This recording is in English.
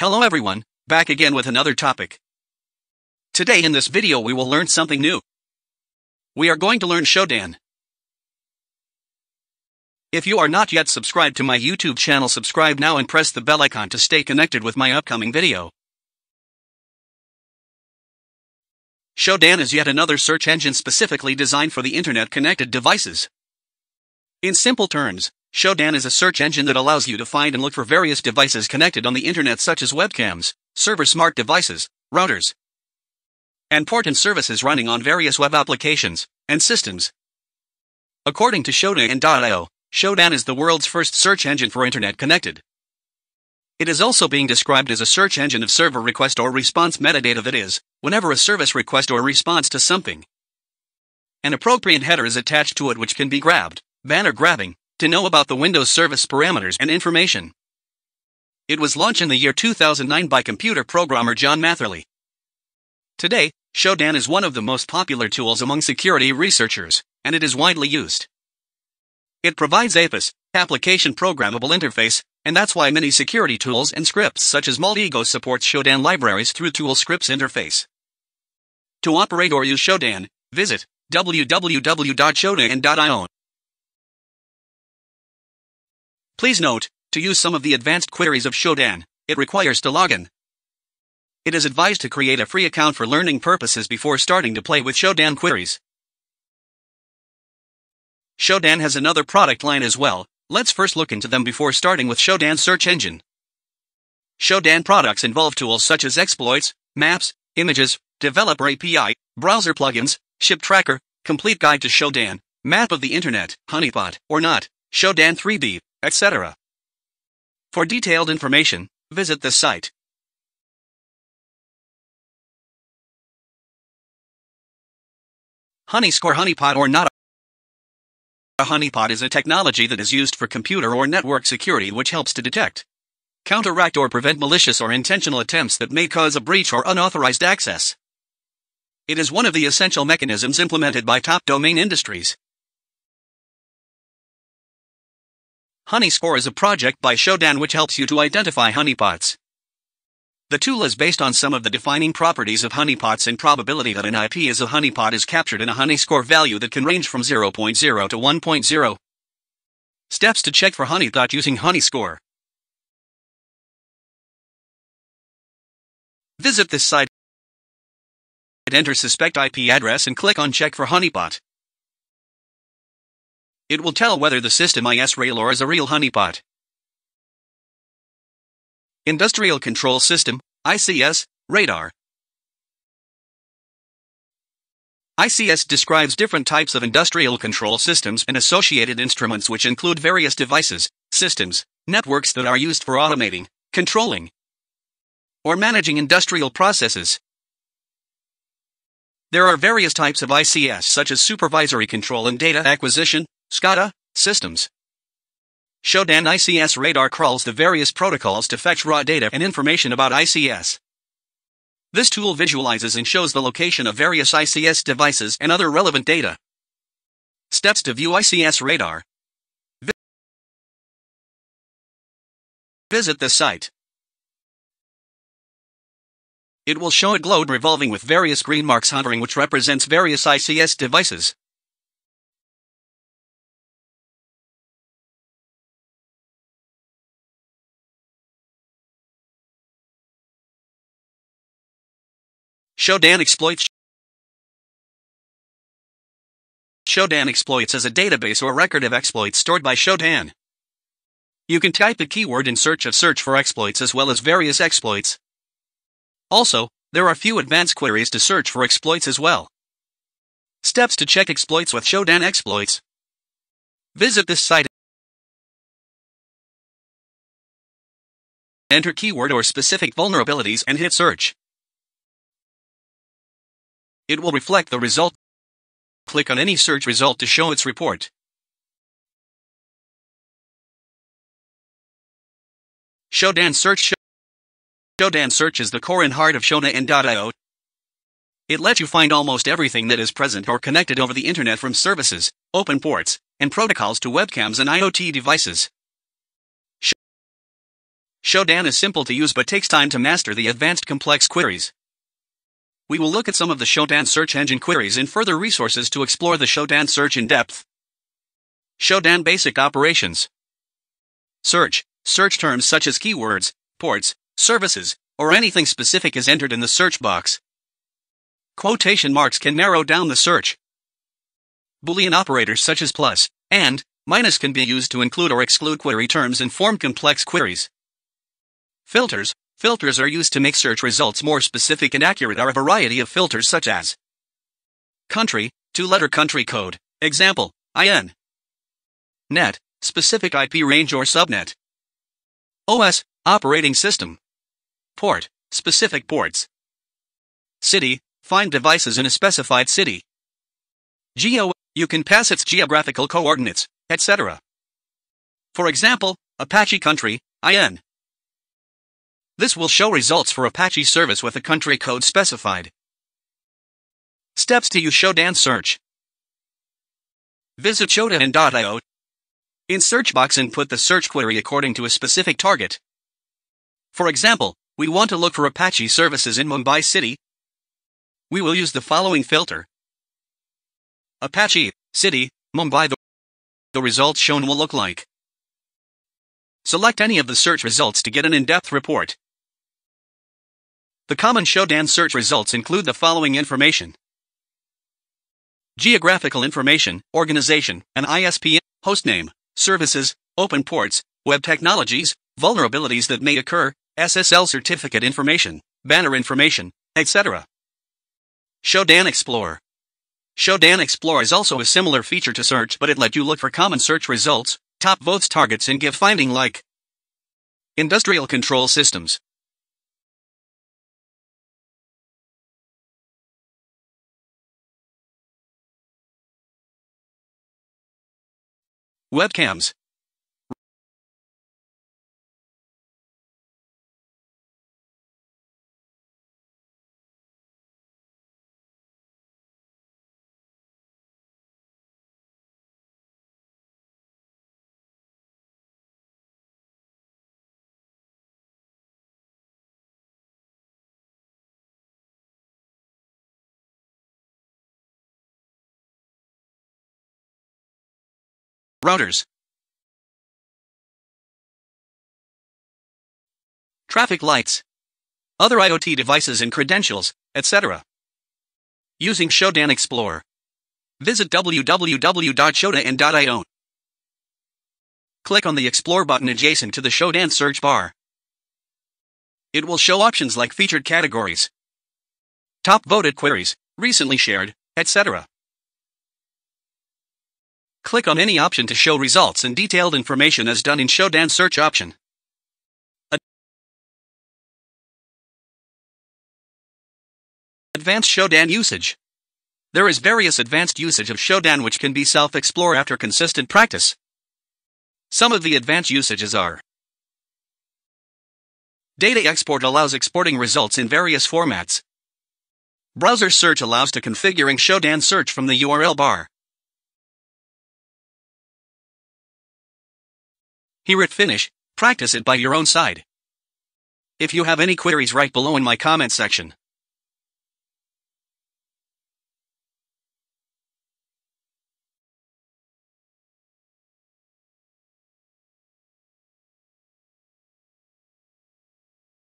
Hello everyone, back again with another topic. Today in this video we will learn something new. We are going to learn Shodan. If you are not yet subscribed to my YouTube channel subscribe now and press the bell icon to stay connected with my upcoming video. Shodan is yet another search engine specifically designed for the internet connected devices. In simple terms, Shodan is a search engine that allows you to find and look for various devices connected on the internet such as webcams, server smart devices, routers, and port and services running on various web applications and systems. According to Shodan.io, Shodan is the world's first search engine for internet connected. It is also being described as a search engine of server request or response metadata that is, whenever a service request or response to something. An appropriate header is attached to it which can be grabbed, banner grabbing, to know about the Windows service parameters and information. It was launched in the year 2009 by computer programmer John Matherly. Today, Shodan is one of the most popular tools among security researchers, and it is widely used. It provides APIS, application programmable interface, and that's why many security tools and scripts such as Multigo supports Shodan libraries through tool scripts interface. To operate or use Shodan, visit www.shodan.io. Please note, to use some of the advanced queries of Shodan, it requires to log in. It is advised to create a free account for learning purposes before starting to play with Shodan queries. Shodan has another product line as well, let's first look into them before starting with Shodan's search engine. Shodan products involve tools such as exploits, maps, images, developer API, browser plugins, ship tracker, complete guide to Shodan, map of the internet, honeypot, or not, Shodan 3D, etc. For detailed information, visit this site. HoneyScore Honeypot or not a honeypot is a technology that is used for computer or network security which helps to detect, counteract or prevent malicious or intentional attempts that may cause a breach or unauthorized access. It is one of the essential mechanisms implemented by top domain industries. HoneyScore is a project by Shodan which helps you to identify honeypots. The tool is based on some of the defining properties of honeypots and probability that an IP is a honeypot is captured in a HoneyScore value that can range from 0.0 to 1.0. Steps to check for honeypot using HoneyScore. Visit this site, enter suspect IP address and click on check for honeypot. It will tell whether the system is real or is a real honeypot. Industrial Control System, ICS, radar. ICS describes different types of industrial control systems and associated instruments which include various devices, systems, networks that are used for automating, controlling, or managing industrial processes. There are various types of ICS such as supervisory control and data acquisition, SCADA, systems. Shodan ICS radar crawls the various protocols to fetch raw data and information about ICS. This tool visualizes and shows the location of various ICS devices and other relevant data. Steps to view ICS radar. Visit the site. It will show a globe revolving with various green marks hovering which represents various ICS devices. Shodan exploits Shodan exploits is a database or record of exploits stored by Shodan. You can type a keyword in search of search for exploits as well as various exploits. Also, there are few advanced queries to search for exploits as well. Steps to check exploits with Shodan exploits. Visit this site. Enter keyword or specific vulnerabilities and hit search. It will reflect the result. Click on any search result to show its report. Shodan Search Shodan Search is the core and heart of Shodan.io. It lets you find almost everything that is present or connected over the internet from services, open ports, and protocols to webcams and IoT devices. Shodan is simple to use but takes time to master the advanced complex queries we will look at some of the Shodan search engine queries in further resources to explore the Shodan search in depth. Shodan Basic Operations Search. Search terms such as keywords, ports, services, or anything specific is entered in the search box. Quotation marks can narrow down the search. Boolean operators such as plus, and, minus can be used to include or exclude query terms and form complex queries. Filters, Filters are used to make search results more specific and accurate are a variety of filters such as country, two-letter country code, example, IN, net, specific IP range or subnet, OS, operating system, port, specific ports, city, find devices in a specified city, geo, you can pass its geographical coordinates, etc. For example, Apache country, IN. This will show results for Apache service with a country code specified. Steps to use Shodan search. Visit shodan.io. In search box input the search query according to a specific target. For example, we want to look for Apache services in Mumbai city. We will use the following filter. Apache, city, Mumbai. The results shown will look like. Select any of the search results to get an in-depth report. The common Shodan search results include the following information. Geographical information, organization, an ISP, hostname, services, open ports, web technologies, vulnerabilities that may occur, SSL certificate information, banner information, etc. Shodan Explorer Shodan Explorer is also a similar feature to search but it let you look for common search results, top votes targets and give finding like Industrial Control Systems Webcams routers, traffic lights, other IoT devices and credentials, etc. Using Shodan Explorer. Visit www.shodan.io. Click on the Explore button adjacent to the Shodan search bar. It will show options like featured categories, top voted queries, recently shared, etc. Click on any option to show results and detailed information as done in Shodan search option. Advanced Shodan usage. There is various advanced usage of Shodan which can be self-explore after consistent practice. Some of the advanced usages are Data export allows exporting results in various formats. Browser search allows to configuring Shodan search from the URL bar. Here it Finish, practice it by your own side. If you have any queries write below in my comment section.